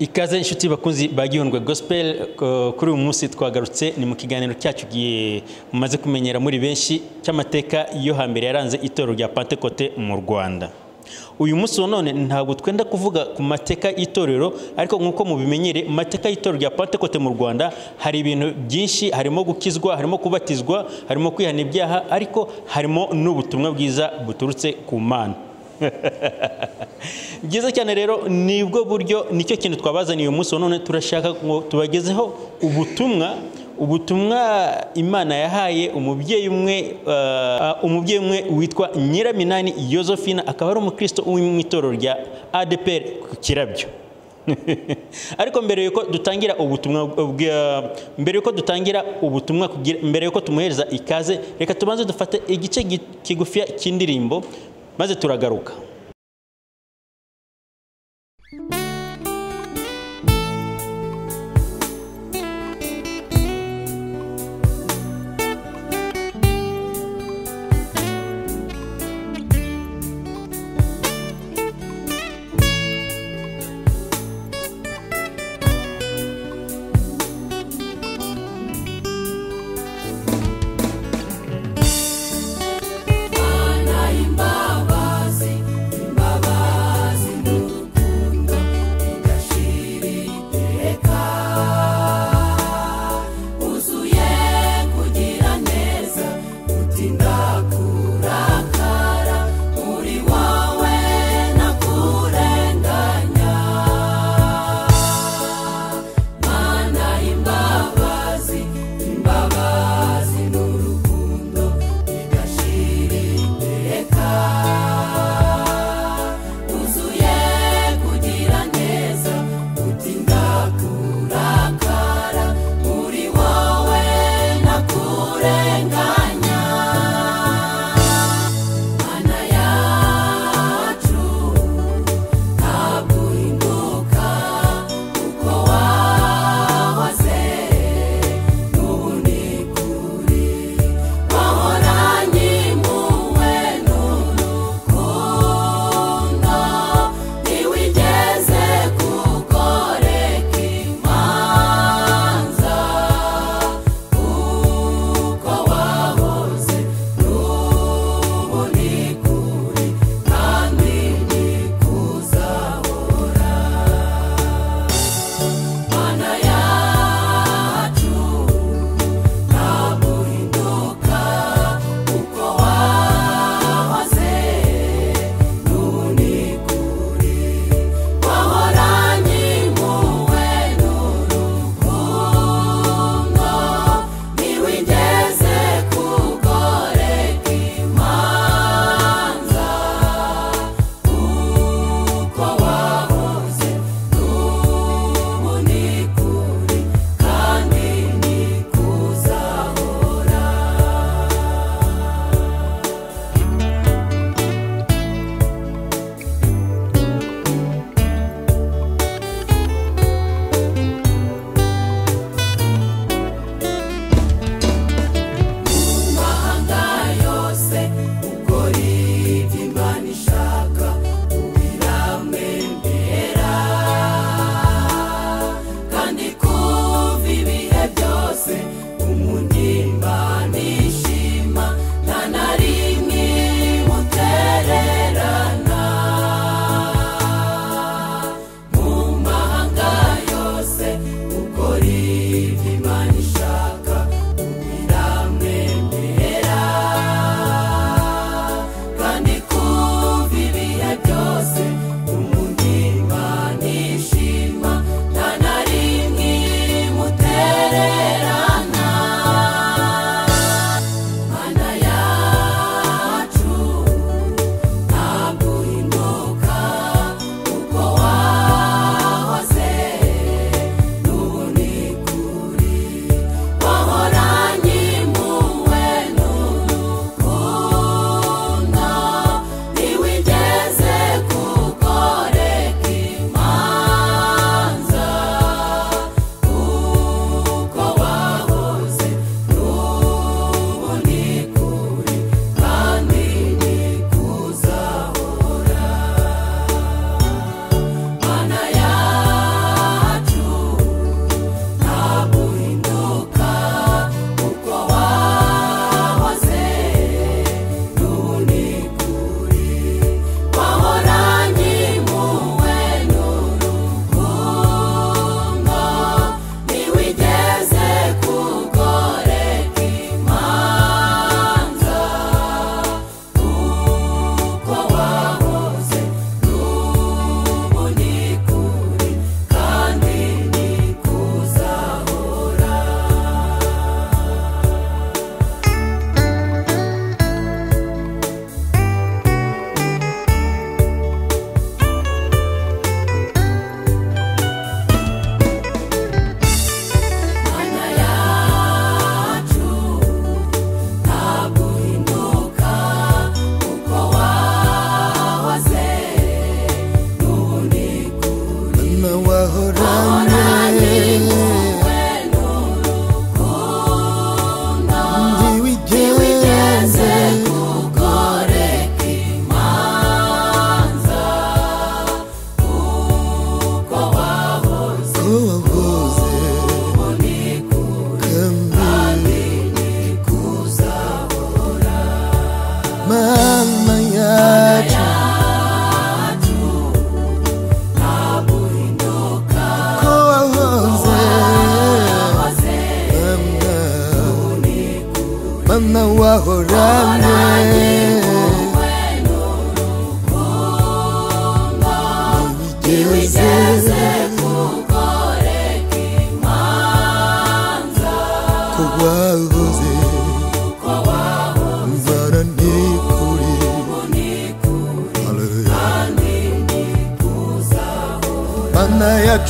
ikaze inshuti bakunzi ba gospel kuri uyu munsi twagarutse ni mu kiganiro cyacu mumaze kumenyera muri benshi cy'amateka yo hambere yaranze itorero rya pantekote mu rwanda uyu munsi none ntabwo twenda kuvuga ku mateka y'itorero ariko nk'uko mubimenyere mateka y'itorero rya pantekote mu rwanda hari ibintu byinshi harimo gukizwa harimo kubatizwa harimo kwihana ibyaha ariko harimo n'ubutumwa bwiza buturutse ku mana byiza cyane rero nibwo buryo nicyo kintu twabazaniye umunsi wa none turashaka ngo tubagezeho ubutumwa ubutumwa imana yahaye umubyeyi umwe uh, umubyeyi umwe witwa nyiraminani yosephine akaba ari umukristo uri mu itorero rya adeperi ku kirabyo ariko mbere yuko dutangira ubutumwa uh, uh, mbere yuko dutangira ubutumwa mbere yuko tumuhereza ikaze reka tubanze dufate igice kigufiya cy'indirimbo maze turagaruka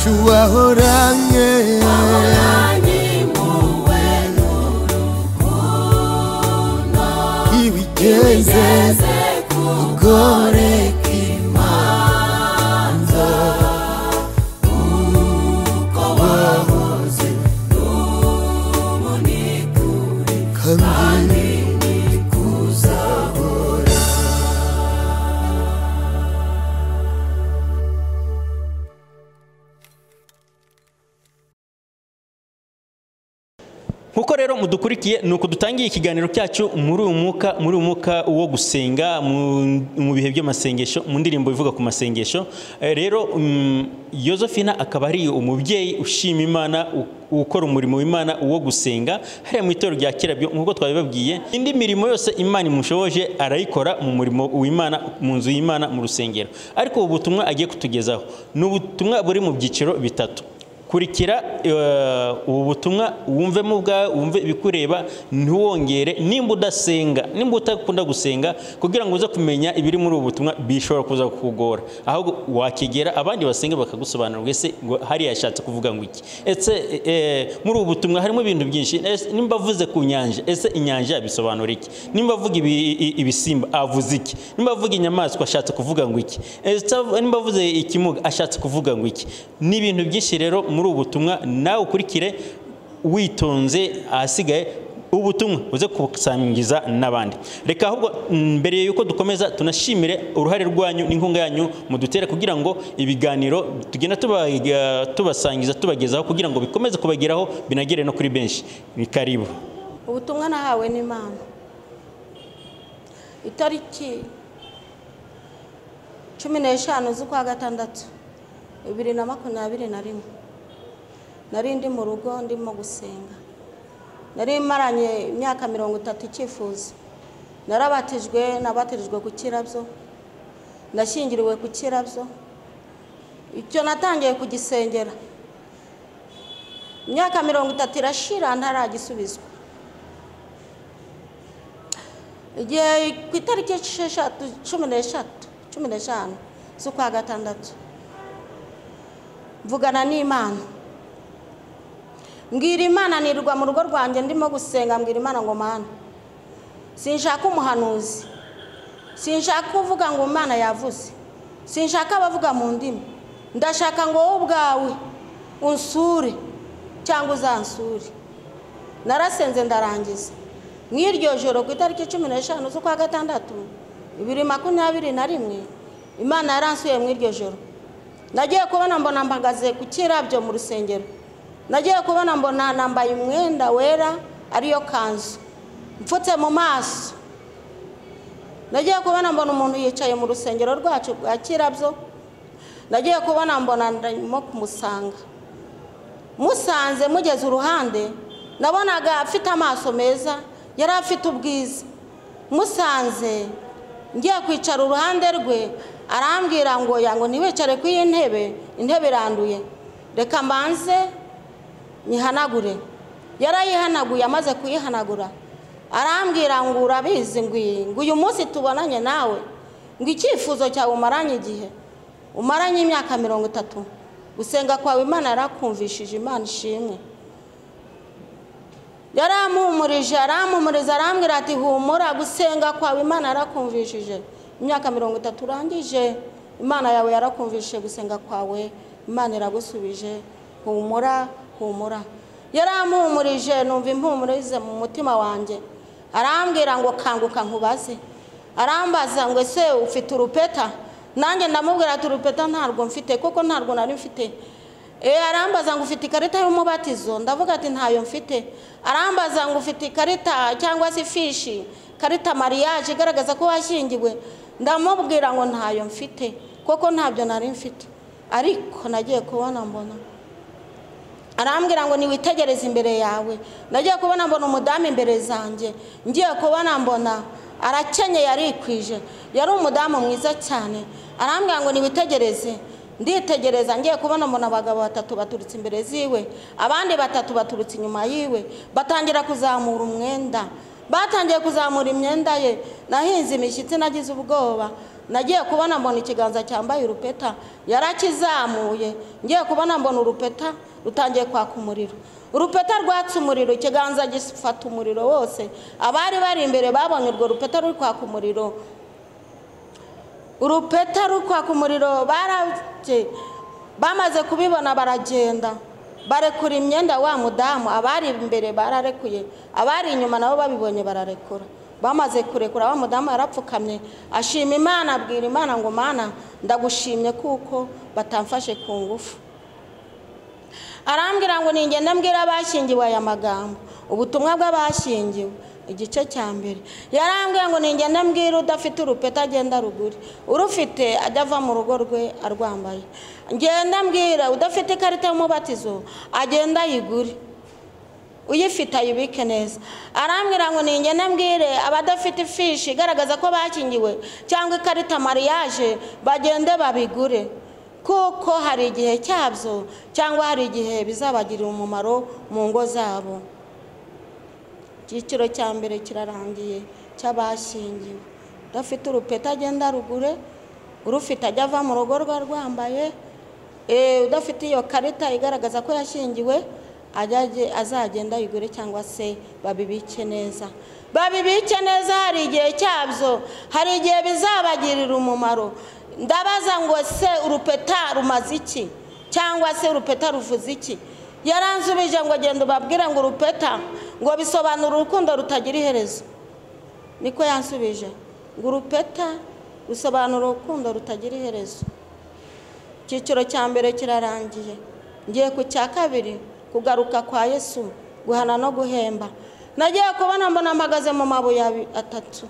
dua orang ni uko dutangiye ikiganiro cyacu muri uyu mwuka muri uyu mwuka wo gusenga mu bihe by'amasengesho mu ndirimbo ivuga ku masengesho eh, rero mm, Yozefina akaba ari umubyeyi ushima imana ukora umurimo w'imana uwo gusenga hariya mu itorero rya kera nk'uko twabibabwiye indi mirimo yose imana imushoboje arayikora mu murimo w'imana mu nzu y'imana mu rusengero ariko ubu butumwa agiye kutugezaho ni ubutumwa buri mu byiciro bitatu kurikira eh, ubu butumwa wumvemo ubwawe wumve ibikureba ntiwongere nimba udasenga nimba utakunda gusenga kugira ngo uze kumenya ibiri muri ubu butumwa bishobora kuza kukugora ahubwo wakigera abandi basenge bakagusobanurira ese hariya yashatse kuvuga ngo iki ese eh, eh, muri ubu butumwa harimo ibintu byinshi nimba avuze ku nyanja ese inyanja bisobanura iki nimba avuga ibisimba avuze iki nimba avuga inyamaswa ashatse kuvuga ngo iki nimba avuze ikimuga ashatse kuvuga ngo iki ni ibintu byinshi rero muri ubu butumwa nawe ukurikire witonze ahasigaye ubutumwa uze kubusangiza n'abandi reka ahubwo mm, mbere y'uko dukomeza tunashimire uruhare rwanyu n'inkunga yanyu mudutera kugira ngo ibiganiro tugenda tubasangiza tubagezaho kugira ngo bikomeze kubageraho binagere no kuri benshi ni karibu ubutumwa nahawe n'imana itariki cumi n'eshanu z'ukwa gatandatu bibiri na makumyabiri na rimwe nari ndi mu rugo ndimo gusenga nari imaranye imyaka mirongo itatu icyifuzo narabatijwe nabatirijwe ku kirabyo nashyingiriwe ku kirabyo icyo natangiye kugisengera imyaka mirongo itatu irashira ntaragisubizwa igihe ku itariki esheshatu cumi n'eshatu cumi n'eshanu z'ukwa gatandatu mvugana n'imana mbwira imana nirwa mu rugo rwanjye ndimo gusenga mbwira imana ngo mana sinshaka umuhanuzi sinshaka uvuga ngo imana yavuze sinshaka abavuga mu ndimi ndashaka ngo wowe ubwawe unsure cyangwa uzansure narasenze ndarangiza nk'iryo joro ku itariki cumi n'eshanu z'ukwa gatandatu bibiri makumyabiri na rimwe imana yaransuye mu iryo joro nagiye kubona mbona mpagaze ku kirabyo mu rusengero nagiye kubona mbona nambaye umwenda wera ariyo kanzu mfutse mu maso nagiye kubona mbona umuntu yicaye mu rusengero rwacu rwa kirabyo nagiye kubona mbona ndimo kumusanga musanze mugeze uruhande nabonaga afite amaso meza yari afite ubwiza musanze ngiye kwicara uruhande rwe arambwira ngo yango ntiwicare ku iyi ntebe intebe iranduye reka mbanze nyihanagure yarayihanaguye amaze kuyihanagura arambwira ngo urabizi ngo uyu munsi tubonanye nawe ngo icyifuzo cyawe umaranye igihe umaranye imyaka mirongo itatu gusenga kwawe imana yarakumvishije imana ishimwe yaramuhumurije arampumuriza arambwira ati humura gusenga kwawe imana yarakumvishije imyaka mirongo itatu urangije imana yawe yarakumvishije gusenga kwawe imana iragusubije humura humura yarampumurije numva yize mu mutima wanjye arambwira ngo kanguka nkubaze arambaza ngo ese ufite urupeta nanjye ndamubwira ati urupeta ntabwo mfite kuko ntarwo nari mfite e, arambaza ngo ufite ikarita y'umubatizo ndavuga ati ntayo mfite arambaza ngo ufite ikarita cyangwa se ifishi ikarita mariyaje igaragaza ko washyingiwe ndamubwira ngo ntayo mfite kuko ntabyo nari mfite ariko nagiye kubona mbona arambwira ngo ntiwitegereze imbere yawe nagiye kubona mbona umudamu imbere zanjye ngiye kubona mbona arakenyeye arikwije yari umudamu mwiza cyane arambwira ngo niwitegereze nditegereza ngiye kubona mbona abagabo batatu baturutse imbere ziwe abandi batatu baturutse inyuma yiwe batangira kuzamura umwenda batangiye kuzamura imyenda ye nahinze imishyitsi nagize ubwoba nagiye kubona mbona ikiganza cyambaye urupeta yarakizamuye ngiye kubona mbona urupeta rutangiye kwaka umuriro urupeta rwatse umuriro ikiganza gifata umuriro wose abari bari imbere babonye urwo rupeta ruri kwaka umuriro urupeta ruri kwaka umuriro barabye bamaze kubibona baragenda barekura imyenda wa mudamu abari imbere bararekuye abari inyuma nabo babibonye bararekura bamaze kurekura wa mudamu yarapfukamye ashima imana abwira imana ngo mana ndagushimye kuko batamfashe ku ngufu arambwira ngo ni ningenda mbwira abashyingiwe aya magambo ubutumwa bw'abashyingiwe igice cya mbere yarambwiye ngo ni ningenda mbwira udafite urupeta agenda ruguri urufite ajya ava mu rugo rwe arwambaye ngenda mbwira udafite ikarita y'umubatizo agenda ayigure uyifite ayibike neza arambwira ngo ninjye mbwire abadafite ifishi igaragaza ko bakingiwe cyangwa ikarita mariyaje bagende babigure kuko hari igihe cyabyo cyangwa hari igihe bizabagirira umumaro mu ngo zabo icyiciro cya mbere kirarangiye cy'abashingiwe udafite urupeta agenda rugure urufite ajya ava mu rugo rwa rwambaye eh, udafite iyo karita igaragaza ko yashingiwe azagenda abigure cyangwa se babibike neza babibike neza hari igihe cyabyo hari igihe bizabagirira umumaro ndabaza ngo se urupeta rumaze iki cyangwa se urupeta ruvuze iki yaranzubije ngo agenda ubabwire ngo urupeta ngo bisobanura urukundo rutagira iherezo niko yansubije ngo urupeta rusobanura urukundo rutagira iherezo icyiciro cya mbere kirarangiye ngiye ku cya kabiri kugaruka kwa yesu guhana no guhemba nagiye kubona mbona mpagaze mu mabuye atatu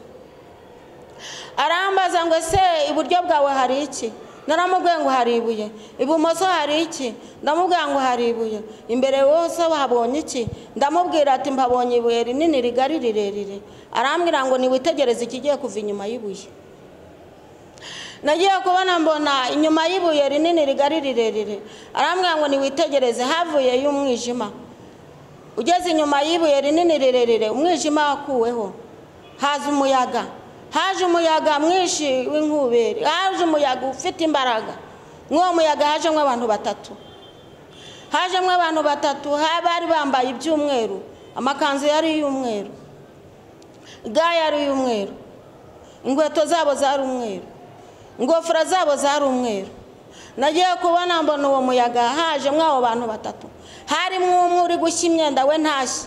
arambaza ngo se iburyo bwawe hari iki naramubwiye ngo hari ibuye ibumoso hari iki ndamubwira ngo hari ibuye imbere wose wabonye iki ndamubwira ati mbabonye ibuye rinini rigari rirerire arambwira ngo ntiwitegereze ikigiye kuva inyuma y'ibuye nagiye kubona mbona inyuma y'ibuye rinini rigari rirerire arambwira ngo niwitegereze havuye y’umwijima ugeze inyuma y'ibuye rinini rirerire umwijima wakuweho haza umuyaga haje umuyaga mwinshi w'inkuberi haje umuyaga ufite imbaraga mw'uwo muyaga hajemo abantu batatu hajemo abantu batatu bari bambaye iby'umweru amakanzu yari iy'umweru ga yari iy'umweru inkweto zabo zari umweru ingofero zabo zari umweru nagiye kubona mbona uwo muyaga haje mwabo bantu batatu harimo umwe uri gushya imyenda we ntashye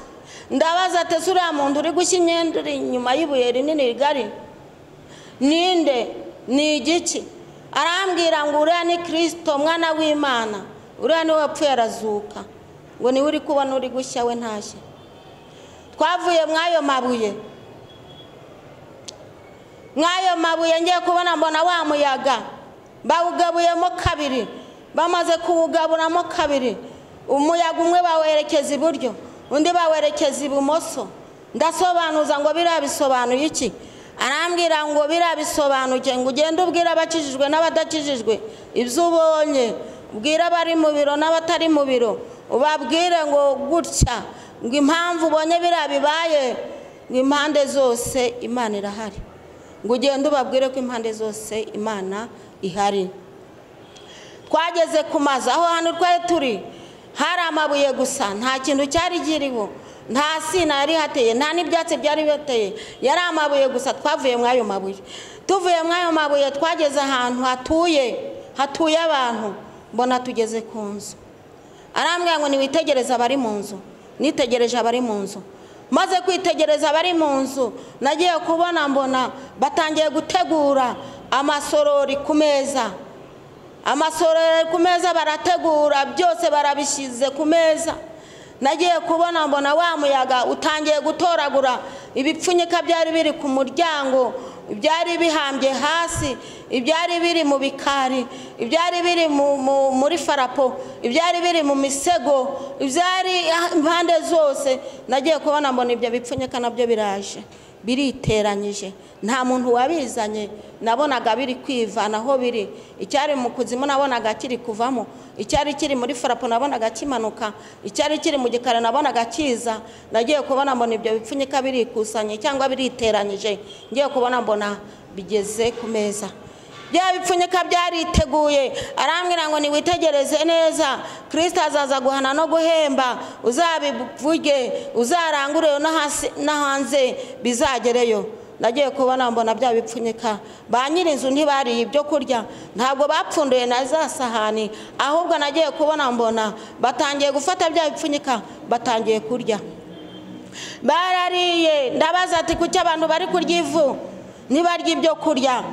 ndabaza ateze uriya muntu uri gushya imyenda uri inyuma y'ibuye rinini rigari ninde ni igiki arambwira ngo uriya ni kirisito mwana w'imana uriya niwe wapfuye arazuka ngo niwe uri kubona uri gushya we ntashye twavuye muri mabuye nk'ayo mabuye ngiye kubona mbona wa muyaga bawugabuyemo kabiri bamaze kuwugaburamo kabiri umuyaga umwe bawerekeza iburyo undi bawerekeza ibumoso ndasobanuza ngo biriya bisobanuye iki arambwira ngo biriya bisobanuke ngo ugende ubwire abakijijwe n'abadakijijwe ibyo ubonye ubwire abari mu biro n'abatari mu biro ubabwire ngo gutya ngo impamvu ubonye biriya bibaye ngo impande zose imana irahari ngo ugende ubabwire ko impande zose imana ihari twageze ku mazu aho hantu twari turi hari amabuye gusa nta kintu cyari kiriho nta sina yari hateye nta n'ibyatsi byari biteye yari amabuye gusa twavuye muri ayo mabuye tuvuye muri ayo mabuye twageze ahantu hatuye hatuye abantu mbona tugeze ku nzu arambwira ngo niwitegereze abari mu nzu nitegereje abari mu nzu maze kwitegereza abari mu nzu nagiye kubona mbona batangiye gutegura amasorori ku meza amasorori ku meza barategura byose barabishyize ku meza nagiye kubona mbona wa muyaga utangiye gutoragura ibipfunyika byari biri ku muryango ibyari bihambye hasi ibyari biri mu bikari ibyari biri muri farapo ibyari biri mu misego ibyari impande zose nagiye kubona mbona ibyo bipfunyika nabyo biraje biriteranyije nta muntu wabizanye nabonaga biri kwivanaho biri icyari mu kuzimu nabonaga kiri kuvamo icyari kiri muri farapo nabonaga kimanuka icyari kiri mu gikari nabonaga kiza nagiye kubona mbona ibyo bipfunyika birikusanye cyangwa biriteranyije ngiye kubona mbona bigeze ku meza bya bipfunyika byariteguye arambwira ngo niwitegereze neza kirisita azaza guhana no guhemba uzabivuge uzarangure no hanze bizagereyo nagiye kubona mbona bya bipfunyika ba nyir'inzu ntibariye ibyo kurya ntabwo bapfunduye na za sahani ahubwo nagiye kubona mbona batangiye gufata bya bipfunyika batangiye kurya barariye ndabaza ati kuki abantu bari kurya ivu ntibarya ibyo kurya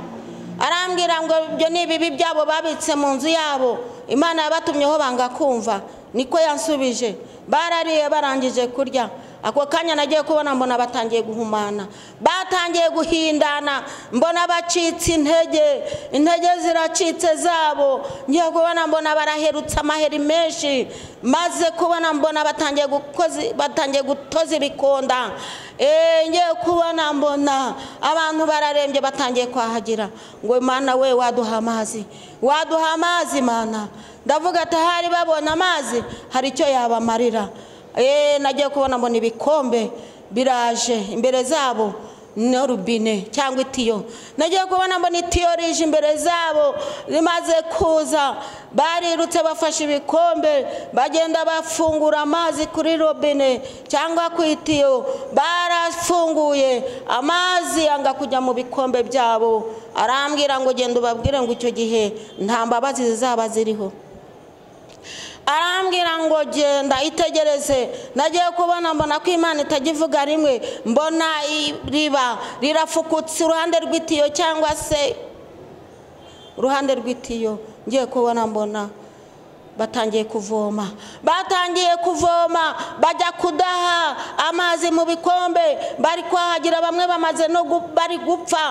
arambwira ngo ibyo ni ibibi byabo babitse mu nzu yabo imana yabatumyeho banga kumva niko yansubije barariye barangije kurya ako kanya nagiye kubona mbona batangiye guhumana batangiye guhindana mbona bacitse intege intege ziracitse zabo ngiye kubona mbona baraherutse amaheri menshi maze kubona mbona batangiye gutoza ibikonda eh, ngiye kubona mbona abantu bararembye batangiye kwahagira ngo mana we waduha amazi waduha amazi mana ndavuga ati “Hari babona amazi hari icyo yabamarira eee eh, nagiye kubona mbona ibikombe biraje imbere zabo na rubine cyangwa itiyo nagiye kubona mbona itiyo rije imbere zabo rimaze kuza barirutse bafashe ibikombe bagenda bafungura amazi kuri robine cyangwa ku itiyo barafunguye amazi yanga kujya mu bikombe byabo arambwira ngo genda ubabwire ngo icyo gihe nta mbabazi zizaba ziriho arambwira ngo genda itegereze nagiye kubona mbona ko imana itagivuga rimwe mbona riba rirafukutse uruhande rw'itiyo cyangwa se uruhande rw'itiyo ngiye kubona mbona batangiye kuvoma batangiye kuvoma bajya kudaha amazi mu bikombe bari kwahagira bamwe bamaze no bari gupfa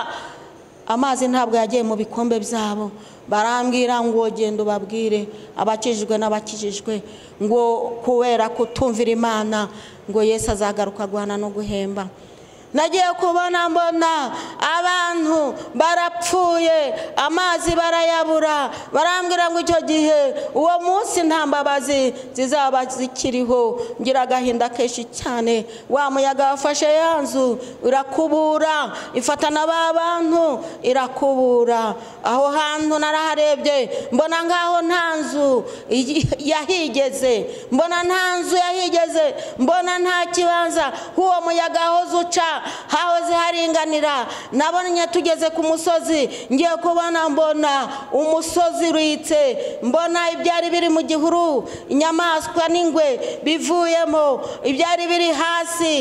amazi ntabwo yagiye mu bikombe byabo barambwira ngo genda ubabwire abakijijwe n'abakijijwe ngo kubera kutumvira imana ngo Yesu azagaruka guhana no guhemba nagiye kubona mbona abantu barapfuye amazi barayabura barambwira ngo icyo gihe uwo munsi nta mbabazi zizaba zikiriho ngira agahinda kenshi cyane wa muyaga wafashe ya nzu irakubura ifatana ba bantu irakubura aho hantu naraharebye mbona nk'aho nta nzu yahigeze mbona nta nzu yahigeze mbona nta kibanza h'uwo muyaga wahoze uca hahoze haringanira nabonye tugeze ku musozi ngiye kubona mbona umusozi uritse mbona ibyari biri mu gihuru inyamaswa n'ingwe bivuyemo ibyari biri hasi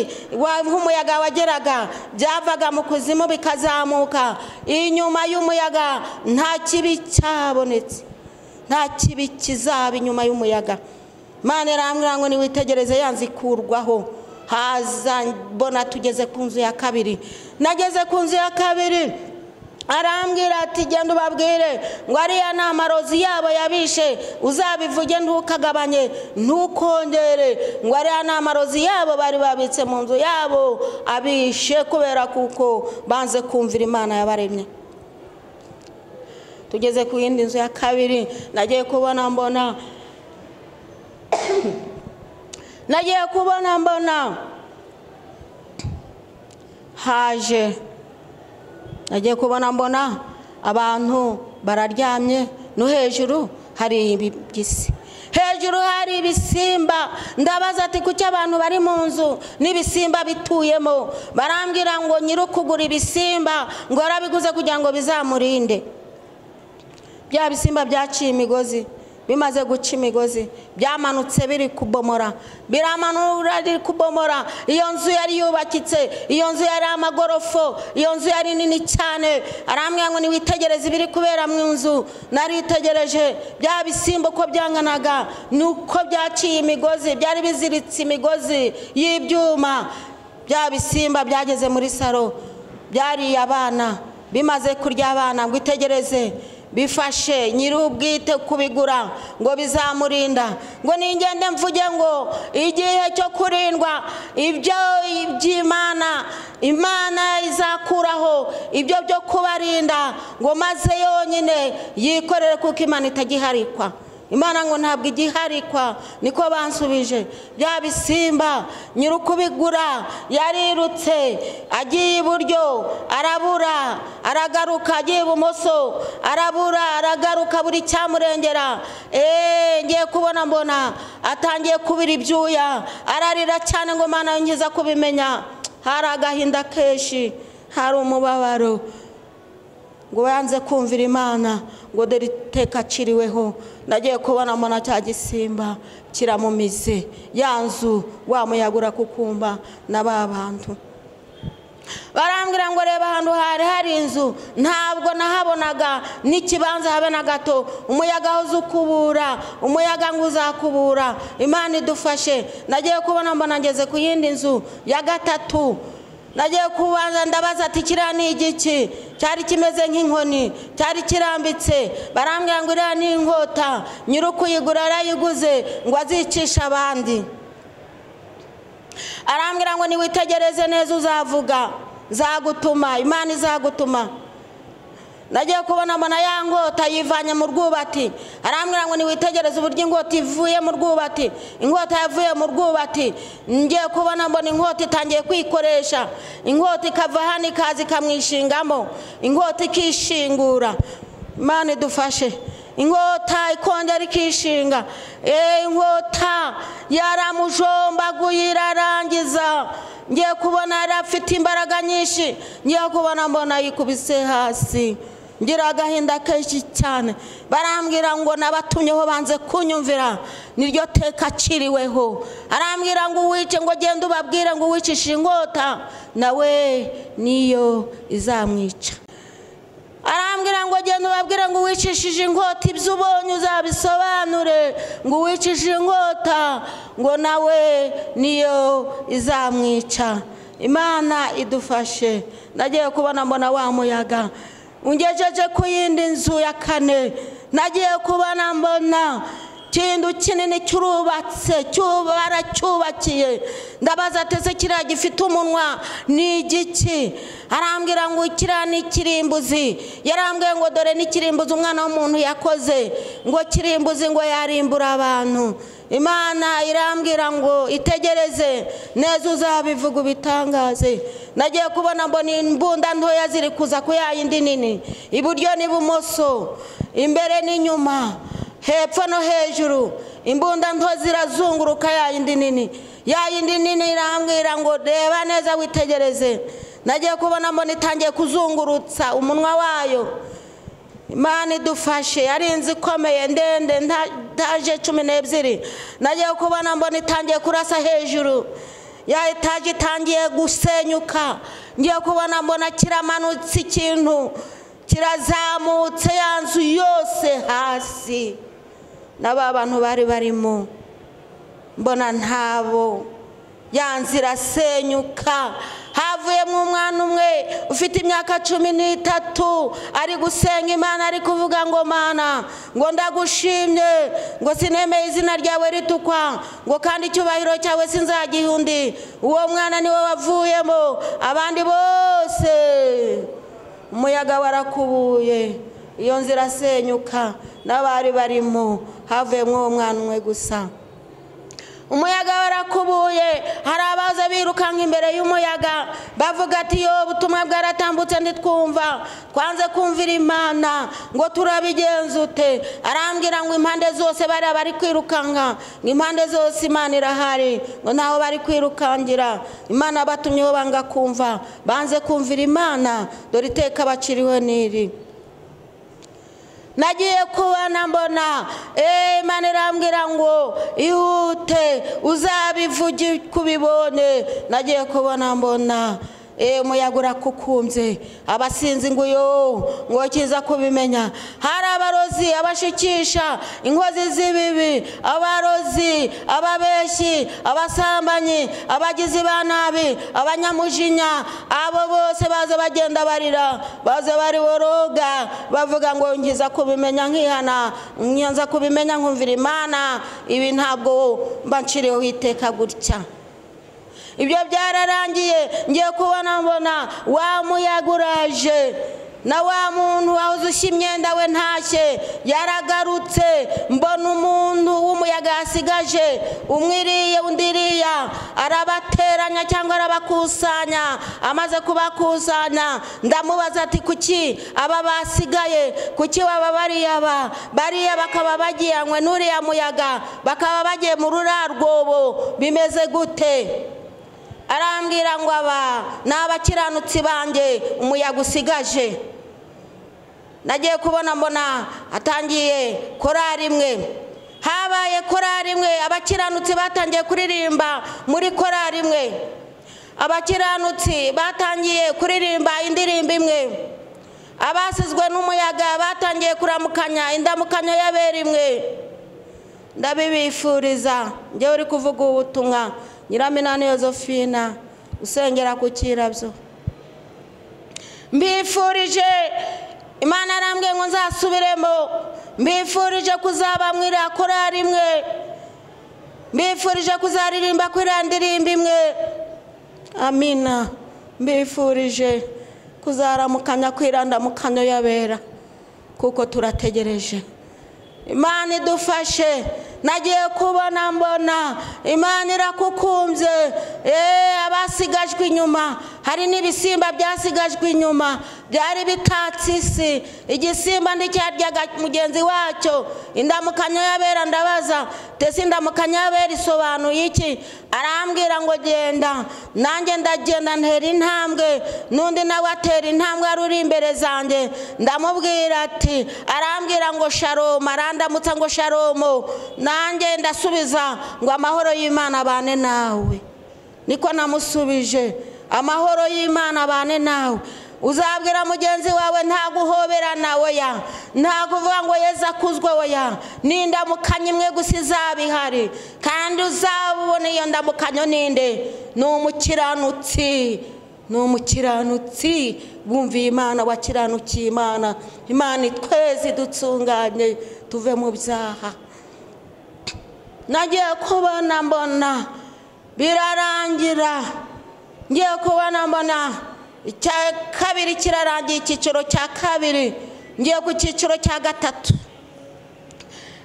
nk'umuyaga wageraga byavaga mu kuzimu bikazamuka inyuma y'umuyaga nta kibi cyabonetse nta kibi kizaba inyuma y'umuyaga mani irambwira ngo niwitegereze yanze ikurwaho haza mbona tugeze ku nzu ya kabiri nageze ku nzu ya kabiri arambwira ati genda ubabwire ngo ariya ni amarozi yabo yabishe uzabivuge ntukagabanye ntukongere ngo ariya ni amarozi yabo bari babitse mu nzu yabo abishe kubera kuko banze kumvira imana yabaremye tugeze ku yindi nzu ya kabiri nagiye kubona mbona nagiye kubona mbona haje nagiye kubona mbona abantu bararyamye no hejuru hari ibibyisi hejuru hari ibisimba ndabaza ati kuki abantu bari mu nzu n'ibisimba bituyemo barambwira ngo nyiri ukugura ibisimba ngo yarabiguze kugira ngo bizamurinde bya bisimba byaciye imigozi bimaze guca imigozi byamanutse biri kubomora biramanura biri kubomora iyo nzu yari yubakitse iyo nzu yari amagorofo iyo nzu yari nini cyane arambwira ngo niwitegereze ibiri kubera mu nzu naritegereje bya bisimba uko byanganaga nuko byaciye imigozi byari biziritse imigozi y'ibyuma bya bisimba byageze muri saro byariye abana bimaze kurya abana ngo itegereze bifashe nyir'ubwite kubigura ngo bizamurinda ngo ningende mvuge ngo igihe cyo kurindwa ibyo by'imana imana izakuraho ibyo byo kubarinda ngo maze yonyine yikorere kuko imana itagiharikwa imana ngo ntabwo igiharikwa niko bansubije bya bisimba nyiri yarirutse agiye iburyo arabura aragaruka agiye ibumoso arabura aragaruka buri cyamurengera eee eh, ngiye kubona mbona atangiye kubira ibyuya ararira cyane ngo mana nkiza kubimenya hari agahinda kenshi hari umubabaro ngo yanze kumvira imana ngo dore iteka aciriweho nagiye kubona na cya gisimba kiramumize ya nzu wamuyagura kukumba na ba bantu barambwira ngo reba ahantu hari hari inzu ntabwo nahabonaga n'ikibanza habe na gato umuyaga aho uza ukubura umuyaga ngo uzakubura imana idufashe nagiye kubona mbona ngeze ku yindi nzu ya gatatu nagiye kubanza ndabaza ati kiriya ni igiki cyari kimeze nk'inkoni cyari kirambitse barambwira ngo iriya ni inkota nyiri ukuyigura yarayiguze ngo azicishe abandi arambwira ngo niwitegereze neza uzavuga zagutuma imana izagutuma nagiye kubona mbona ya ngota yivanye mu rwubati arambwira ngo niwitegereze uburyo ingota ivuye mu rwubati ingota yavuye mu rwubati ngiye kubona mbona inkota itangiye kwikoresha inkota ikava hano ikaza ikamwishingamo inkota ikishingura imana idufashe inkota ikongera ikishinga eh, inkota yaramujombaguye guyirarangiza ngiye kubona yari afite imbaraga nyinshi ngiye kubona mbona yikubise hasi ngira agahinda kenshi cyane barambwira ngo nabatumyeho banze kunyumvira niryo teka aciriweho arambwira ngo uwice ngo ugende ubabwire ngo uwicishe inkota nawe niyo izamwica arambwira ngo ugende ubabwire ngo uwicishije inkota ibyo ubonye uzabisobanure ngo uwicishije inkota ngo nawe niyo izamwica imana idufashe nagiye kubona mbona wa muyaga ungejeje ku yindi nzu ya kane nagiye kubona mbona ikintu kinini cy'urubatse baracyubakiye ndabaza atese kiriya gifite umunwa ni igiki arambwira ngo kiriya ni ikirimbuzi yarambwiye ngo dore ni ikirimbuzi umwana w'umuntu yakoze ngo kirimbuzi ngo yarimbura abantu imana irambwira ngo itegereze neza uzabivuga ubitangaze nagiye kubona mbona imbunda ntoya ziri kuza ku ya yindi nini iburyo n'ibumoso imbere n'inyuma hepfo no hejuru imbunda nto zirazunguruka ya yindi nini ya yindi nini irambwira ngo reba neza witegereze nagiye kubona mbona itangiye kuzungurutsa umunwa wayo imana idufashe yarinze ikomeye ndende ntaje cumi n'ebyiri nagiye kubona mbona itangiye kurasa hejuru ya etaje itangiye gusenyuka ngiye kubona mbona kiramanutse ikintu kirazamutse ya nzu yose hasi n’aba bantu bari barimo mbona ntabo ya nzu irasenyuka havuyemo umwana umwe ufite imyaka cumi n'itatu ari gusenga imana ari kuvuga ngo mana ngo ndagushimye ngo sinemeye izina ryawe ritukwa ngo kandi icyubahiro cyawe sinzagihe undi uwo mwana niwe wavuyemo abandi bose umuyaga warakubuye iyo nzira asenyuka n'abari barimo havuyemo uwo mwana umwe gusa umuyaga warakubuye hari abaza birukanka imbere y'umuyaga bavuga ati yo ubutumwa bwaratambutse ntitwumva twanze kumvira imana ngo turabigenzute arambwira ngo impande zose bariya bari kwirukanka ngo impande zose imana irahari ngo ntaho bari kwirukangira imana batumyeho banga kumva banze kumvira imana dore iteka baciriwe n'iri nagiye kubona mbona eee eh, imana ngo ihute uzabivuge kubibone nagiye kubona mbona umuyaga eh, urakukumbye abasinzi ngo uyu ngo kiza kubimenya hari abarozi abashikisha inkozi z'ibibi abarozi ababeshyi abasambanyi abagizi ba nabi abanyamujinya abo bose baza bagenda barira baza bari boroga bavuga ngo ngiza kubimenya nkihana ngiza kubimenya nkumvira imana ibi ntabwo mba nshireho iteka gutya ibyo byararangiye ngiye kubona mbona wa muyaga na wa muntu wahoze imyenda we ntashye yaragarutse mbona umuntu w'umuyaga yasigaje umwiriye undi iriya arabateranya cyangwa arabakusanya amaze kubakusanya ndamubaza ati kuki aba basigaye kuki waba bariya ba bariya bakaba bagiyanywe n'uriya muyaga bakaba bagiye mu rurarwobo bimeze gute arambwira ngo aba ni abakiranutsi banjye umuyaga usigaje nagiye kubona mbona atangiye korari imwe habaye korari imwe abakiranutsi batangiye kuririmba muri korari imwe abakiranutsi batangiye kuririmba indirimbo imwe abasizwe n'umuyaga batangiye kuramukanya indamukanya y'abera imwe ndabibifuriza njye uri kuvuga ubutumwa nyiraminani Yozefina usengera ku kirabyo mbifurije imana arambwe ngo nzasubiremo mbifurije kuzaba mu irakora rimwe mbifurije kuzaririmba ku irandirimba imwe amina mbifurije kuzaramukanya ku irandamukanyo y'abera kuko turategereje imana idufashe nagiye kubona mbona imana irakukunze eh, abasigajwe inyuma hari n'ibisimba byasigajwe inyuma byari bitatse isi igisimba nticyaryaga mugenzi wacyo indamukanyo y'abera ndabaza ndetse indamukanyo y'abera isobanuye iki arambwira ngo genda nanjye ndagenda ntera intambwe n'undi nawe atera intambwe ari uri imbere zanjye ndamubwira ati arambwira ngo sharomo arandamutsa ngo sharomo nanjye ndasubiza ngo amahoro y'imana abane nawe niko namusubije amahoro y'imana abane nawe uzabwira mugenzi wawe nta guhoberana weya nta kuvuga ngo yeze akuzwe weya n'indamukanya imwe gusa izaba ihari kandi uzabona iyo ndamukanyo ninde ni umukiranutsi ni umukiranutsi wumviye imana wakiranukiye imana imana itwezi dutunganye tuve mu byaha nagiye kubona mbona birarangira ngiye kubona mbona icya kabiri kirarangiye icyiciro cya kabiri ngiye ku cyiciro cya gatatu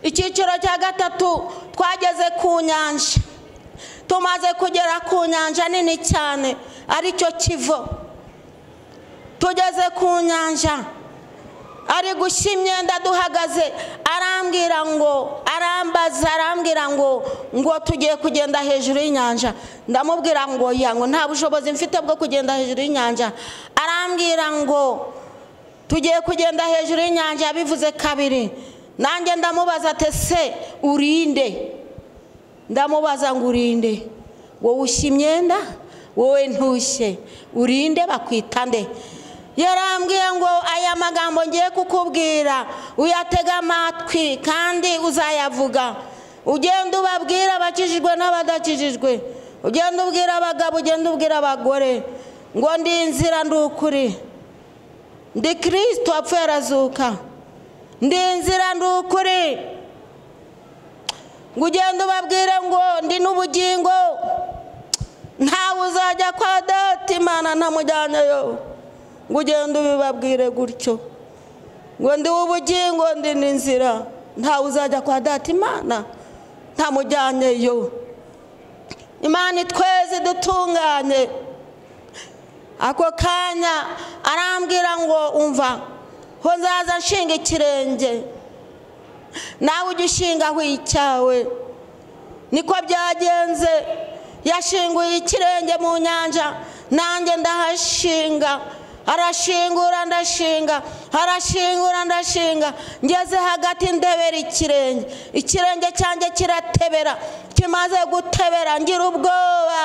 icyiciro cya gatatu twageze ku nyanja tumaze kugera ku nyanja nini cyane aricyo kivo tugeze ku nyanja ari gushya imyenda duhagaze arambwira ngo arambaza arambwira ngo ngo tugiye kugenda hejuru y'inyanja ndamubwira ngo ya ngo nta bushobozi mfite bwo kugenda hejuru y'inyanja arambwira ngo tugiye kugenda hejuru y'inyanja yabivuze kabiri nanjye ndamubaza ati se urinde ndamubaza ngo urinde wowe ushya imyenda wowe ntushye urinde bakwita nde” yarambwiye ngo aya magambo ngiye kukubwira uyatega amatwi kandi uzayavuga ugenda ubabwira abakijijwe n'abadakijijwe ugenda ubwira abagabo ugenda ubwira abagore ngo ndi inzira ndi ukuri ndi kirisito wapfuye arazuka ndi inzira ndi ukuri ngo ugenda ubabwire ngo ndi n'ubugingo ntawe uzajya kwa dati imana ntamujyanyeyo ngo ugende ubibabwire gutyo ngo ndi ubugingo ndi n'inzira ntawe uzajya kwa data imana ntamujyanyeyo imana itweze dutunganye ako kanya arambwira ngo umva ho nzaza nshinga ikirenge nawe ujye ushingaho icyawe niko byagenze yashinguye ikirenge mu nyanja nanjye ndahashinga arashingura ndashinga arashingura ndashinga ngeze hagati ndebera ikirenge ikirenge cyanjye kiratebera kimaze gutebera ngira ubwoba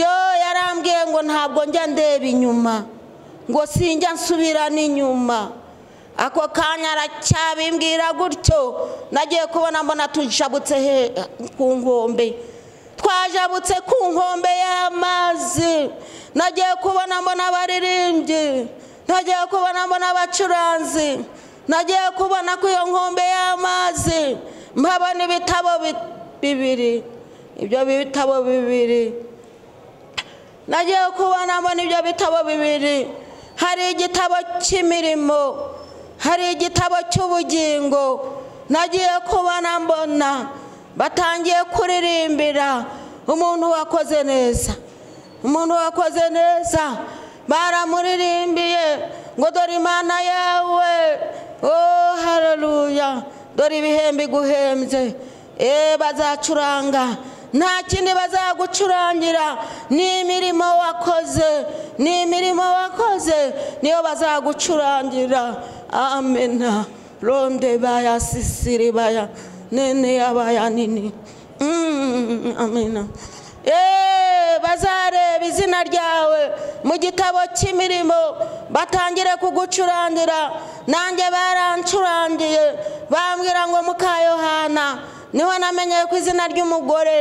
yo yarambwiye ngo ntabwo njya ndeba inyuma ngo sinjya nsubira n'inyuma ako kanya aracyabimbwira gutyo nagiye kubona mbona tujabutse ku nkombe twajabutse ku nkombe y'amazi nagiye kubona mbona abaririmbyi nagiye kubona mbona abacuranzi nagiye kubona ku iyo nkombe y'amazi mpabona ibitabo bibiri ibyo bitabo bibiri nagiye kubona mbona ibyo bitabo bibiri hari igitabo cy'imirimo hari igitabo cy'ubugingo nagiye kubona mbona batangiye kuririmbira umuntu wakoze neza umuntu wakoze neza baramuririmbiye ngo dore imana yawe oh hararuya dore ibihembo iguhembye eee eh, bazacuranga nta kindi bazagucurangira ni imirimo wakoze ni imirimo wakoze niyo bazagucurangira amena ronde baya sisiri baya nene yabaya nini mm, amina eh, bazareba izina ryawe mu gitabo cy'imirimo batangire kugucurangira nanjye barancurangiye bambwira ngo muka niho namenyeye ko izina ry'umugore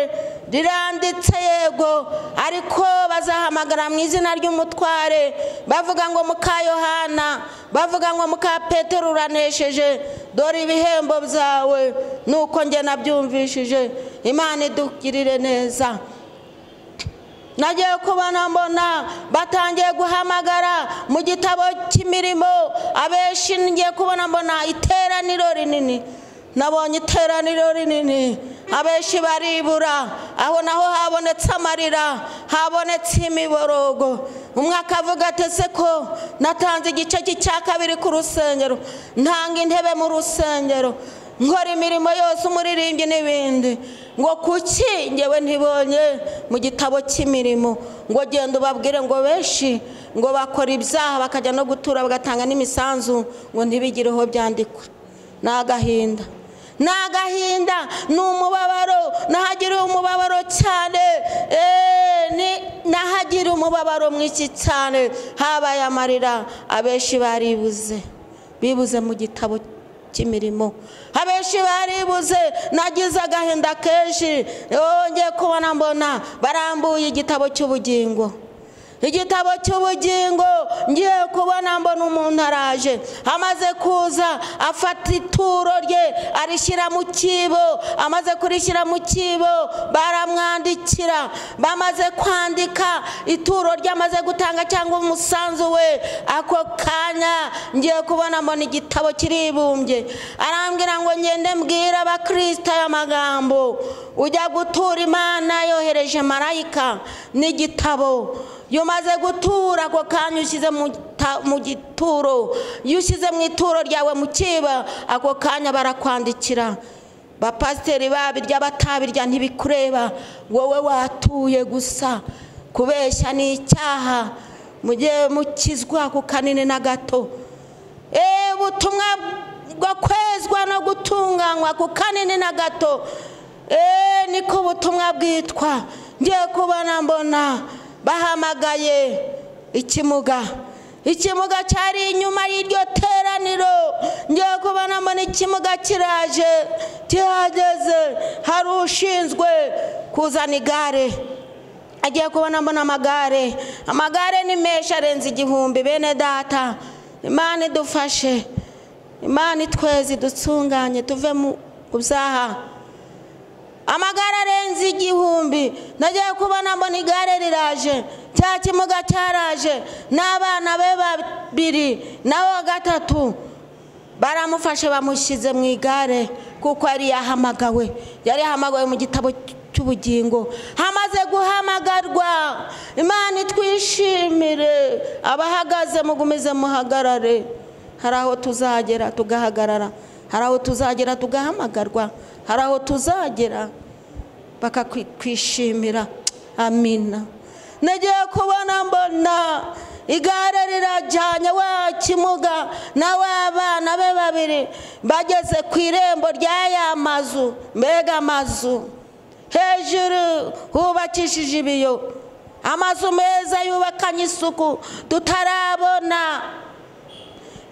riranditse yego ariko bazahamagara mu izina ry'umutware bavuga ngo muka yohana bavuga ngo muka petero uranesheje dore ibihembo byawe nuko njye nabyumvishije imana idukirire neza nagiye kubona mbona batangiye guhamagara mu gitabo cy'imirimo abenshi ngiye kubona mbona iteraniro rinini nabonye iteraniro rinini abenshi baribura aho naho habonetse amarira habonetse imiborogo umwaka avuga atese ko natanze igice cy'icya kabiri ku rusengero ntanga intebe mu rusengero nkora imirimo yose umuririmbyi n'ibindi ngo kuki ngewe ntibonye mu gitabo cy'imirimo ngo genda ubabwire ngo benshi ngo bakora ibyaha bakajya no gutura bagatanga n'imisanzu ngo ntibigireho byandikwa ni agahinda ni agahinda ni umubabaro nahagiriye umubabaro cyane eh, nahagiriye umubabaro mwinshi cyane habaye amarira abenshi baribuze bibuze mu gitabo cy'imirimo abenshi baribuze nagize agahinda kenshi yongeye oh, kubona mbona barambuye igitabo cy'ubugingo igitabo cy'ubugingo ngiye kubona mbona umuntu araje amaze kuza afata ituro rye arishyira mu cyibo amaze kurishyira mu cyibo baramwandikira bamaze kwandika ituro rye amaze gutanga cyangwa umusanzu we ako kanya ngiye kubona mbona igitabo kiribumbye arambwira ngo ngende mbwira abakirisita aya magambo ujya gutura imana yohereje marayika n'igitabo iyo umaze gutura ako kanya ushyize mu gituro iyo ushyize mu ituro ryawe mu kiba ako kanya barakwandikira bapasiteri babirya batabirya ntibikureba wowe watuye gusa kubeshya ni icyaha mujye mukizwa ku kanini na gato eh, ubutumwa bwo kwezwa no gutunganywa ku kanini na gato eh, niko ubutumwa bwitwa ngiye kubona mbona bahamagaye ikimuga ikimuga cyari inyuma y'iryo teraniro ngiye kubonamo n'ikimuga kiraje kihageze hari ushinzwe kuzana igare agiye kubonamo n'amagare amagare ni menshi arenze igihumbi bene data imana idufashe imana itwezi dutunganye tuve mu byaha amagare arenze igihumbi nagiye kubona mbona igare riraje cya kimuga cyaraje n'abana be babiri nawe gatatu baramufashe bamushyize mu igare kuko yari yahamagawe yari yahamagawe mu gitabo cy'ubugingo hamaze guhamagarwa imana itwishimire abahagaze mugumize muhagarare hari aho tuzagera tugahagarara hari aho tuzagera tugahamagarwa hari aho tuzagera bakakwishimira amina nagiye kubona mbona igare rirajyanye wa kimuga na w'abana be babiri bageze ku irembo ry'aya mazu mbega amazu hejuru hubakishije ibiyo amazu meza yubakanye isuku tutarabona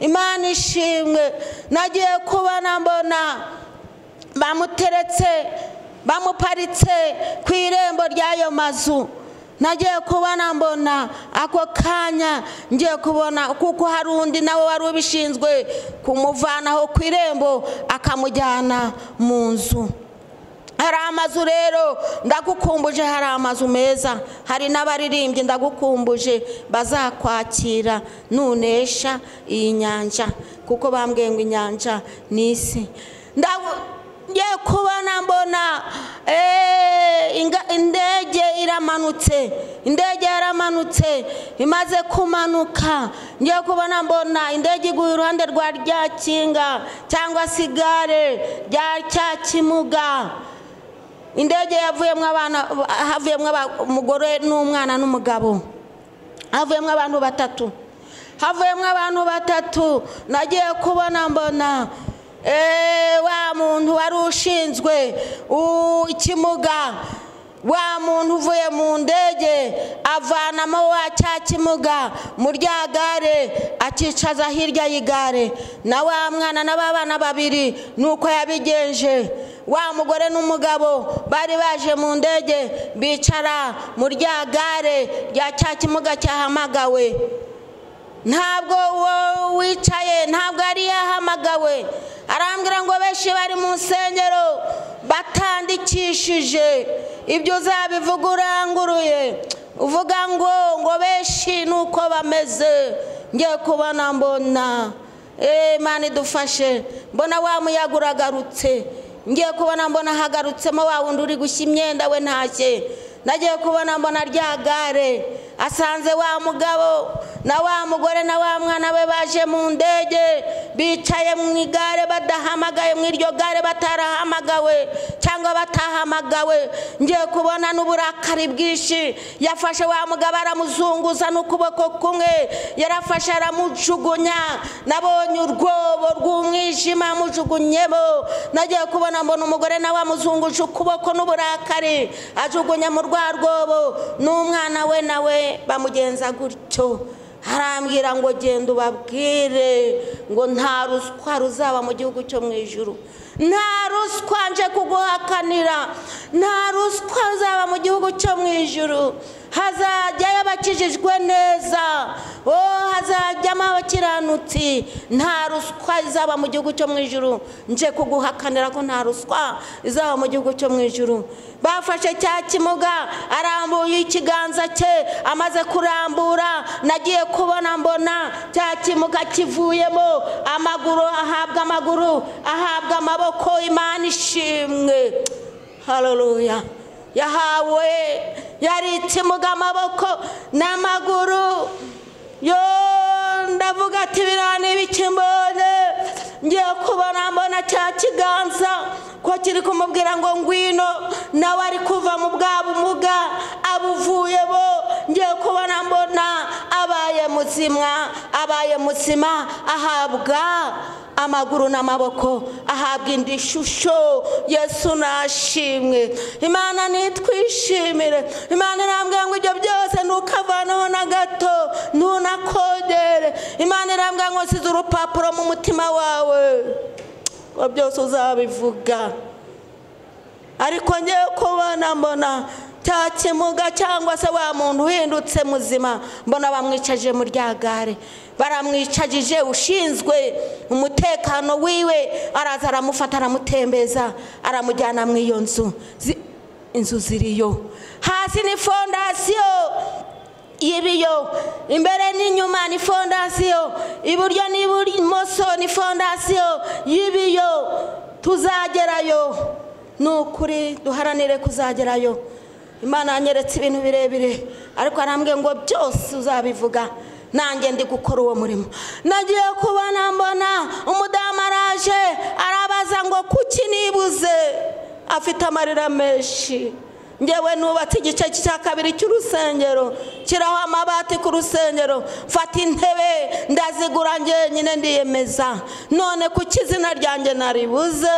imana ishimwe nagiye kubona mbona bamuteretse bamuparitse ku irembo ry'ayo mazu nagiye kubona mbona ako kanya ngiye kubona kuko hari undi nawe wari ubishinzwe kumuvanaho ku irembo akamujyana mu nzu hari amazu rero ndagukumbuje hari amazu meza hari n'abaririmbyi ndagukumbuje bazakwakira nunesha iyi nyanja kuko bambwiye ngo inyanja ni isi ngiye kubona mbona eh, indege iramanutse indege yaramanutse imaze kumanuka ngiye kubona mbona indege iguye iruhande rwa ryakinga cyangwa se igare rya cyakimuga indege yavuyemo abana havuyemo umugore n'umwana n'umugabo havuyemo abantu batatu havuyemo abantu batatu nagiye kubona mbona Eh, wa muntu wari ushinzwe ikimuga wa muntu uvuye mu ndege avanamo wa cya kimuga mu rya gare akicaza hirya y'igare na wa mwana na bana babiri ni uko yabigenje wa mugore n'umugabo bari baje mu ndege bicara mu rya gare rya cya kimuga cyahamagawe ntabwo uwo wicaye ntabwo ari yahamagawe arambwira ngo benshi bari mu nsengero batandikishije ibyo uzabivuga uranguruye uvuga ngo ngo benshi nuko bameze ngiye kubona mbona eh, Imana idufashe mbona wa muyaga uragarutse ngiye kubona mbona hagarutsemo wa wundi uri gushya imyenda we ntashye nagiye kubona mbona rya gare asanze wa mugabo na wa mugore na wa mwana we baje mu ndege bicaye mu igare badahamagaye mu iryo gare batarahamagawe ngo batahamagawe ngiye kubona n'uburakari bwinshi yafashe wa mugabo aramuzunguza n'ukuboko kumwe yarafashe aramujugunya nabonye urwobo rw'umwijima amujugunyemo nagiye kubona mbona umugore nawe amuzunguje ukuboko n'uburakari ajugunya mu rwa rwobo n'umwana we nawe bamugenza gutyo harambwira ngo genda ubabwire ngo nta ruswa ruzaba mu gihugu cyo mu ijuru nta ruswa nje kuguhakanira nta ruswa nzaba mu gihugu cyo mu ijuru. Hazajya yabakijijwe neza hazajyamo abakiranutsi nta ruswa izaba mu gihugu cyo mu ijoro nje kuguhakanira ko nta ruswa izaba mu gihugu cyo mu ijoro bafashe cya kimuga arambuye ikiganza cye amaze kurambura nagiye kubona mbona cya kimuga kivuyemo amaguru ahabwa amaguru ahabwa amaboko imana ishimwe haroruya yahawe yaritsumuga amaboko n'amaguru yo ndavuga ati birane bikimbone ngiye kubona mbona cya kiganza ko kiri kumubwira ngo ngwino nawe ari kuva mu bwa bumuga abuvuye bo ngiye kubona mbona abaye muzima abaye muzima ahabwa amaguru n'amaboko ahabwa indi shusho yesu nashimwe imana nitwishimire imana irambwira ngo ibyo byose ntukavanaho na gato ntunakodere imana irambwira ngo nsize urupapuro mu mutima wawe ngo byose uzabivuga ariko ngewe kubona mbona cya kimuga cyangwa se wa muntu uhindutse muzima mbona bamwicaje mu rya gare baramwicagije ushinzwe umutekano wiwe araza aramufata aramutembeza aramujyana mu iyo nzu inzu ziriyo hasi ni fondasiyo y'ibiyo imbere n'inyuma ni fondasiyo iburyo n'ibumoso ni fondasiyo y'ibiyo tuzagerayo ni ukuri duharanire kuzagerayo imana yanyeretse ibintu birebire ariko arambwiye ngo byose uzabivuga nanjye ndi gukora uwo murimo nagiye kubona mbona umudamu araje arabaza ngo kuki nibuze afite amarira menshi ngewe nubatse igice cya kabiri cy'urusengero kiraho amabati ku rusengero mfata intebe ndazigura ngenyine ndiyemeza none kuki izina ryanjye naribuze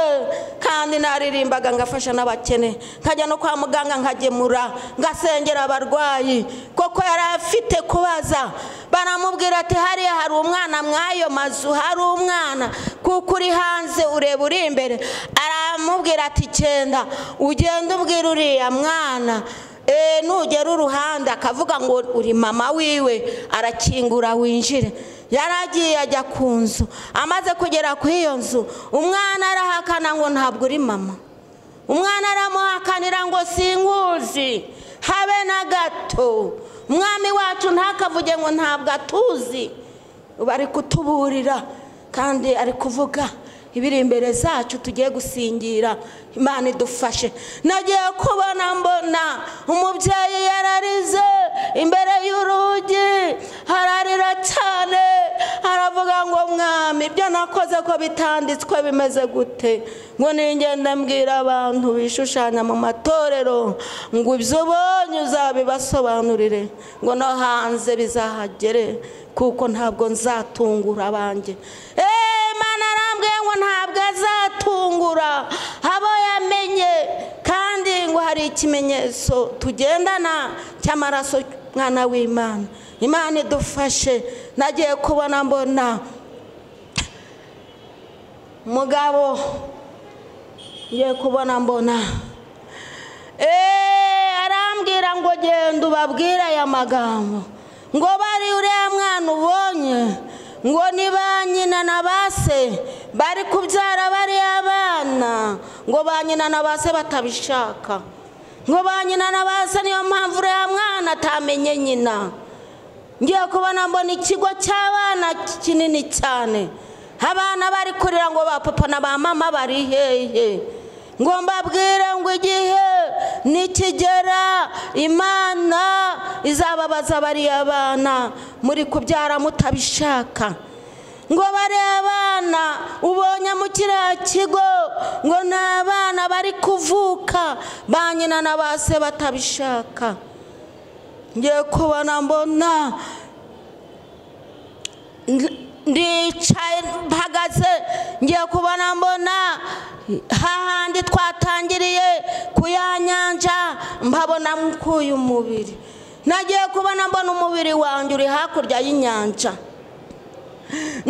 kandi naririmbaga ngafasha n'abakene nkajya no kwa muganga nkagemura ngasengera abarwayi koko yari afite kubaza baramubwira ati hariya hari umwana mw'ayo mazu hari umwana kuko uri hanze ureba uri imbere aramubwira ati cyenda ugende ubwira uriya mwana mwana eh, nugera uruhande akavuga ngo uri mama wiwe arakingura winjire yari agiye ajya ku nzu amaze kugera kuri iyo nzu umwana arahakana ngo ntabwo uri mama umwana aramuhakanira ngo singuzi habe na gato umwami wacu ntakavuge ngo ntabwo atuzi bari kutuburira kandi ari kuvuga ibiri imbere zacu tugiye gusingira imana idufashe nagiye kubona mbona umubyeyi yararize imbere y'urugi hararira cyane aravuga ngo mwami ibyo nakoze ko bitanditswe bimeze gute ngo ningenda mbwira abantu bishushanya mu matorero ngo ibyo ubonye uzabibasobanurire ngo no hanze bizahagere kuko ntabwo nzatungura abanjye eee eh, ngo ntabwo azatungura abo yamenye kandi ngo hari ikimenyetso tugendana cy'amaraso mwana w'imana imana idufashe nagiye kubona mbona mugabo ngiye kubona mbona eh, arambwira ngo genda ubabwire aya magambo ngo bari uriya mwana ubonye ngo ni ba nyina na base bari kubyara bariya bana ngo ba nyina na base batabishaka ngo ba nyina na base niyo mpamvu uriya mwana atamenye nyina ngiye kubona mbona ikigo cy'abana kinini cyane abana bari kurira ngo ba papa na ba mama bari hehe ngo mbabwire ngo igihe nikigera imana izababaza bariya bana muri kubyara mutabishaka ngo bariya abana ubonye mu kiriya kigo ngo ni abana bari kuvuka ba nyina na ba se batabishaka ngiye kubona mbona ndicaye mpagaze ngiye kubona mbona hahandi twatangiriye ku ya nyanja mbabona mkuye mubiri. nagiye kubona mbona umubiri wanjye uri hakurya y'inyanja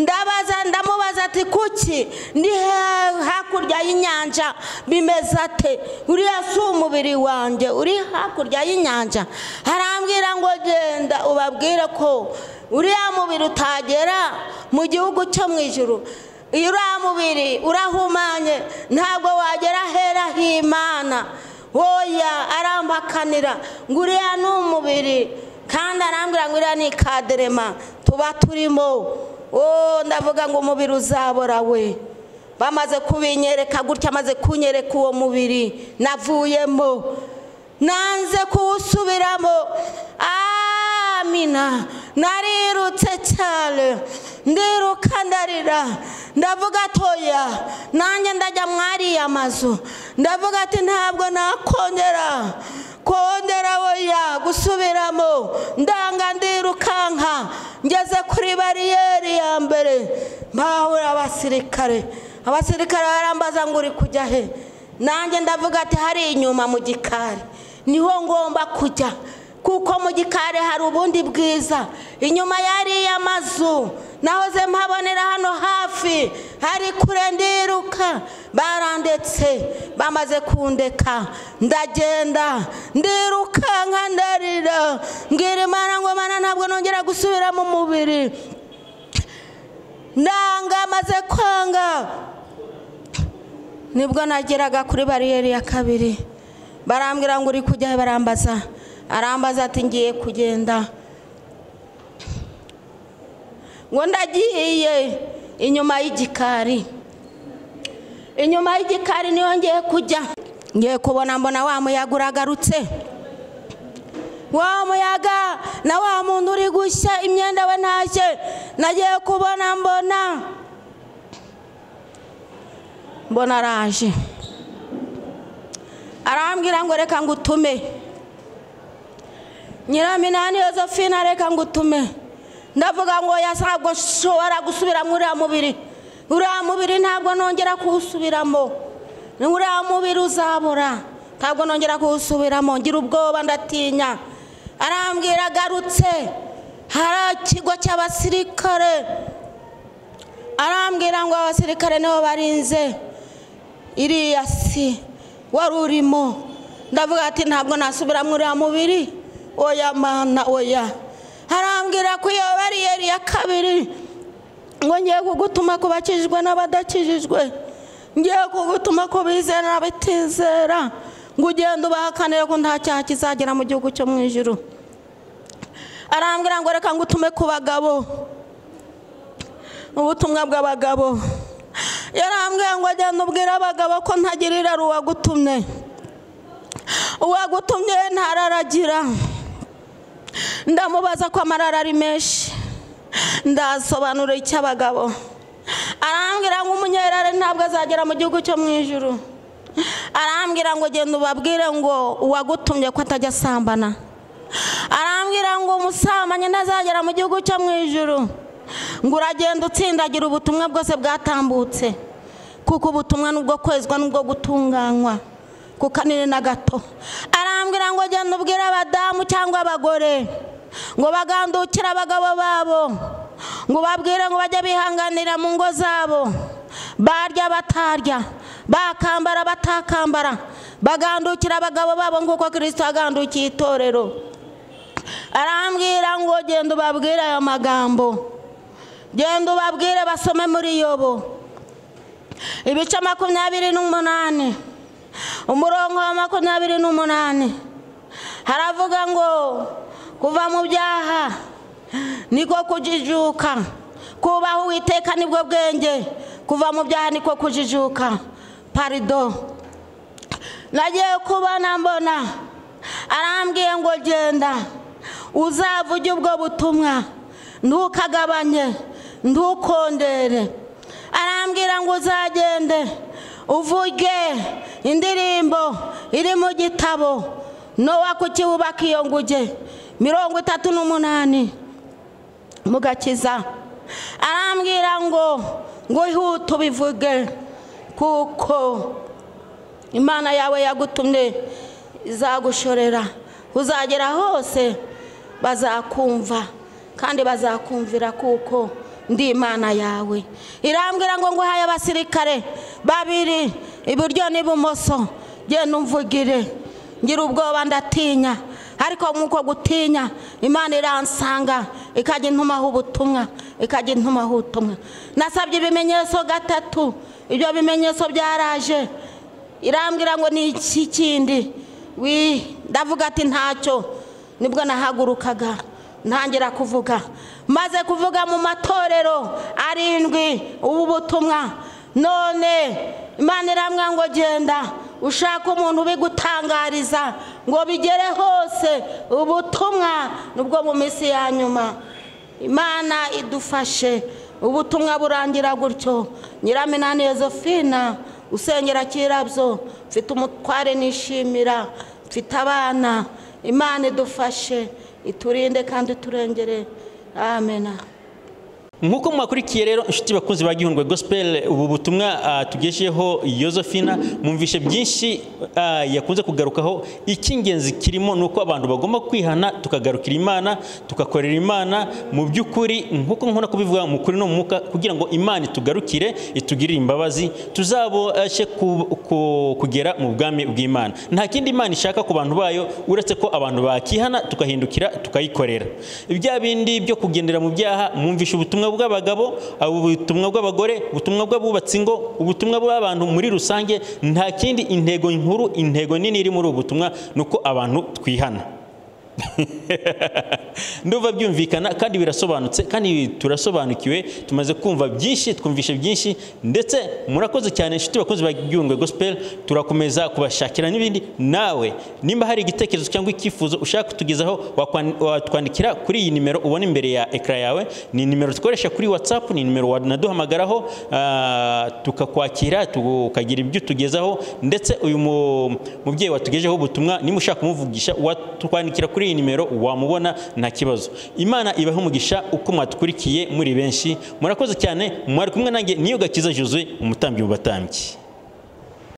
ndabaza ndamubaza ati kuki ni hakurya y'inyanja bimeze ate uriya si umubiri wanjye uri hakurya y'inyanja harambwira ngo genda ubabwire ko uriya mubiri utagera mu gihugu cyo mu ijoro uriya mubiri urahumanye ntabwo wagera hera h'imana woya arampakanira ngo uriya ni umubiri kandi arambwira ngo uriya ni kaderema tuba turimo ndavuga ngo umubiri uzabora we bamaze kubinyereka gutya amaze kunyereka uwo mubiri navuyemo nanze kuwusubiramo ah! ndaramina narirutse cyane ndiruka ndarira ndavuga atoya nanjye ndajya mwariya amazu ndavuga ati ntabwo nakongera kongera weya gusubiramo ndanga ndirukanka ngeze kuri bariyeri ya mbere mbahura abasirikare abasirikare barambaza ngo uri kujya he nanjye ndavuga ati hari inyuma mu gikari niho ngomba kujya kuko mu gikari hari ubundi bwiza inyuma y'ariya mazu nahoze mpabonera hano hafi hari kure ndiruka barandetse bamaze kundeka ndagenda ndiruka nkandarira mbwira imana ngo mana ntabwo nongera gusubira mu mubiri ndanga maze kwanga nibwo nageraga kuri bariyeri ya kabiri barambwira ngo uri kujyayo barambaza arambaza ati ngiye kugenda ngo ndagiye inyuma y'igikari inyuma y'igikari niyo ngiye kujya ngiye kubona mbona wa muyaga agarutse wa muyaga na wa muntu uri gushya imyenda we ntashye nagiye kubona mbona mbona araje arambwira ngo reka ngo utume nyiraminani yosephine reka ngutume ndavuga ngo ntabwo nshobora gusubira muri mubiri uriya mubiri ntabwo nongera kuwusubiramo uriya mubiri uzabura ntabwo nongera kuwusubiramo ngira ubwoba ndatinya arambwira agarutse hari ikigo cy'abasirikare arambwira ngo abasirikare nibo barinze iriya si wari urimo ndavuga ati ntabwo nasubira muri mubiri oya mana oya harambwira ko iyo bariyeri ya kabiri ngo ngiye kugutuma ku bakijijwe n'abadakijijwe ngiye kugutuma ku bizera n'abatizera ngo ugende ubahakanire ko nta cyaha kizagera mu gihugu cyo mu ijoro arambwira ngo reka ngo utume ku bagabo ubutumwa bw'abagabo yarambwiye ngo agenda ubwira abagabo ko ntagirira uwagutumye uwagutumye ntararagira ndamubaza ko amarara ari menshi ndasobanura icy'abagabo arambwira ngo umunyerare ntabwo azagera mu gihugu cyo mu ijoro arambwira ngo genda ubabwire ngo uwagutumye ko atajya asambana arambwira ngo umusambanyi ntazagera mu gihugu cyo mu ijuru, ngo uragenda utsindagira ubutumwa bwose bwatambutse kuko ubutumwa ni ubwo kwezwa n'ubwo gutunganywa ku kanini na gato arambwira ngo genda ubwire abadamu cyangwa abagore ngo bagandukire abagabo babo ngo babwire ngo bajye bihanganira mu ngo zabo barya batarya bakambara batakambara bagandukira abagabo babo nk'uko kirisita yagandukiye itorero arambwira ngo genda ubabwire aya magambo genda ubabwire basome muri yobo ibice makumyabiri n'umunani umurongo wa makumyabiri n'umunani haravuga ngo kuva mu byaha niko kujijuka kubaha uwiteka nibwo bwenge kuva mu byaha niko kujijuka parido nagiye kubona mbona arambwiye ngo genda uzavuge ubwo butumwa ntukagabanye ntukondere arambwira ngo uzagende uvuge indirimbo iri mu gitabo nowa kuki wubaka iyo nguge mirongo itatu n'umunani mugakiza arambwira ngo ngo ihute ubivuge kuko imana yawe yagutumye izagushorera uzagera hose bazakumva kandi bazakumvira kuko ndi imana yawe irambwira ngo nguhaye abasirikare babiri iburyo n'ibumoso genda umvugire ngira ubwoba ndatinya ariko nk'uko gutinya imana iransanga ikajya intumaho ubutumwa ikajya intumaho ubutumwa nasabye ibimenyetso gatatu ibyo bimenyetso byaraje irambwira ngo ni iki kindi wi ndavuga ati ntacyo nibwo nahagurukaga ntangira kuvuga maze kuvuga mu matorero arindwi ubu butumwa none imana iramwa ngo genda ushaka umuntu ubigutangariza ngo bigere hose ubutumwa nubwo mu minsi ya nyuma imana idufashe ubutumwa burangira gutyo nyiraminani yozefina usengera kirabyo mfite umutware nishimira mfite abana imana idufashe iturinde kandi turengere Amén. nk'uko mwakurikiye rero inshuti bakunzi ba gihundwe gospel ubu butumwa ah, tugejeho yozefina mwumvishe byinshi ah, yakunze kugarukaho icy'ingenzi kirimo ni uko abantu bagomba kwihana tukagarukira imana tukakorera imana mu by'ukuri nk'uko nkunda kubivuga mu kuri no mwuka kugira ngo imana itugarukire itugirire imbabazi tuzabashe kugera mu bwami bw'imana nta kindi imana ishaka ku bantu bayo uretse ko abantu bakihana tukahindukira tukayikorera ibya bindi byo kugendera mu byaha mwumvishe ubutumwa bw'abagabo ubutumwa bw'abagore ubutumwa bw'abubatse ingo ubutumwa bw'abantu muri rusange nta kindi intego nkuru intego nini iri muri ubu butumwa ni uko abantu twihana nduva byumvikana kandi birasobanutse kandi turasobanukiwe tumaze kumva byinshi twumvishe byinshi ndetse murakoze cyane inshuti bakozi ba Byungwe Gospel turakomeza kubashakira n'ibindi nawe nimba hari igitekerezo cyangwa icyifuzo ushaka kutugezaho watwandikira kuri iyi nimero ubona imbere ya ekara yawe ni nimero dukoresha kuri WhatsApp ni nimero wanaduhamagaraho tukakwakira tukagira ibyo tugezaho ndetse uyu mubyeyi watugejeho ubutumwa niba ushaka kumuvugisha watwandikira kuri kuri iyi nimero wamubona nta kibazo imana ibahe umugisha uko mwaturikiye muri benshi murakoze cyane mwari kumwe nanjye niyo gakiza jose umutambyi mu batambyi